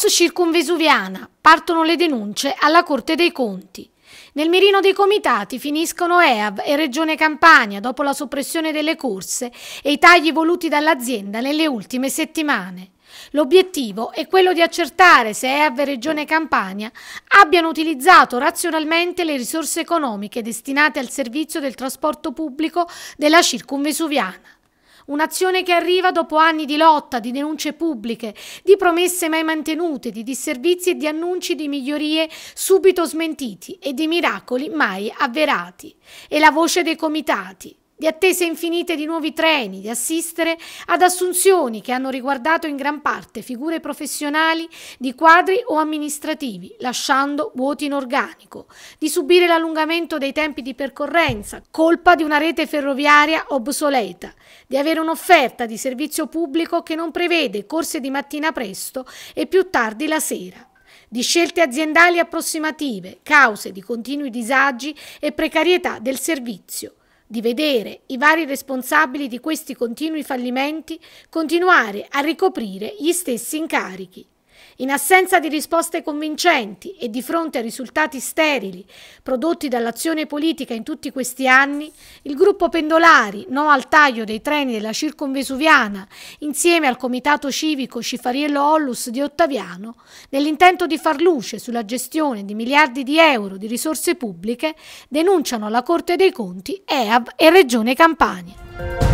Caos circumvesuviana. Partono le denunce alla Corte dei Conti. Nel mirino dei comitati finiscono EAV e Regione Campania dopo la soppressione delle corse e i tagli voluti dall'azienda nelle ultime settimane. L'obiettivo è quello di accertare se EAV e Regione Campania abbiano utilizzato razionalmente le risorse economiche destinate al servizio del trasporto pubblico della circumvesuviana. Un'azione che arriva dopo anni di lotta, di denunce pubbliche, di promesse mai mantenute, di disservizi e di annunci di migliorie subito smentiti e di miracoli mai avverati. E la voce dei comitati di attese infinite di nuovi treni, di assistere ad assunzioni che hanno riguardato in gran parte figure professionali di quadri o amministrativi, lasciando vuoti in organico, di subire l'allungamento dei tempi di percorrenza, colpa di una rete ferroviaria obsoleta, di avere un'offerta di servizio pubblico che non prevede corse di mattina presto e più tardi la sera di scelte aziendali approssimative, cause di continui disagi e precarietà del servizio di vedere i vari responsabili di questi continui fallimenti continuare a ricoprire gli stessi incarichi. In assenza di risposte convincenti e di fronte a risultati sterili prodotti dall'azione politica in tutti questi anni, il gruppo Pendolari, no al taglio dei treni della circonvesuviana, insieme al comitato civico Cifariello Ollus di Ottaviano, nell'intento di far luce sulla gestione di miliardi di euro di risorse pubbliche, denunciano alla Corte dei Conti EAB e Regione Campania.